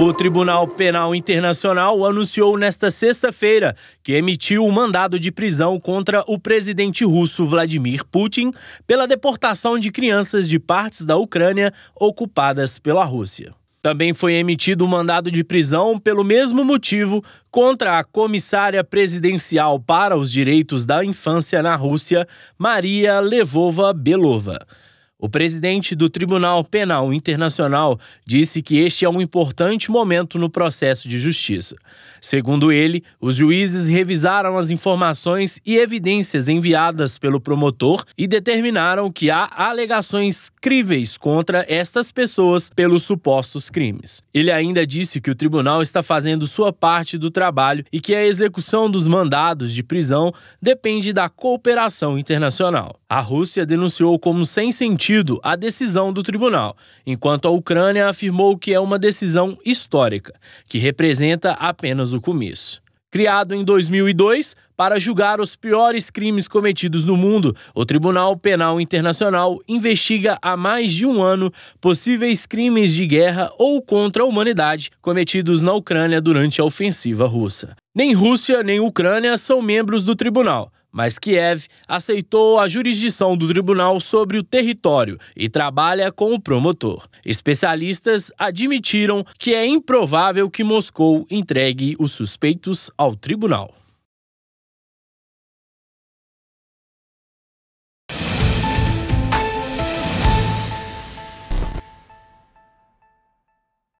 O Tribunal Penal Internacional anunciou nesta sexta-feira que emitiu o um mandado de prisão contra o presidente russo Vladimir Putin pela deportação de crianças de partes da Ucrânia ocupadas pela Rússia. Também foi emitido um mandado de prisão pelo mesmo motivo contra a comissária presidencial para os direitos da infância na Rússia, Maria Levova Belova. O presidente do Tribunal Penal Internacional disse que este é um importante momento no processo de justiça. Segundo ele, os juízes revisaram as informações e evidências enviadas pelo promotor e determinaram que há alegações críveis contra estas pessoas pelos supostos crimes. Ele ainda disse que o tribunal está fazendo sua parte do trabalho e que a execução dos mandados de prisão depende da cooperação internacional. A Rússia denunciou como sem sentido sentido decisão do tribunal, enquanto a Ucrânia afirmou que é uma decisão histórica, que representa apenas o começo. Criado em 2002 para julgar os piores crimes cometidos no mundo, o Tribunal Penal Internacional investiga há mais de um ano possíveis crimes de guerra ou contra a humanidade cometidos na Ucrânia durante a ofensiva russa. Nem Rússia nem Ucrânia são membros do tribunal, mas Kiev aceitou a jurisdição do tribunal sobre o território e trabalha com o promotor. Especialistas admitiram que é improvável que Moscou entregue os suspeitos ao tribunal.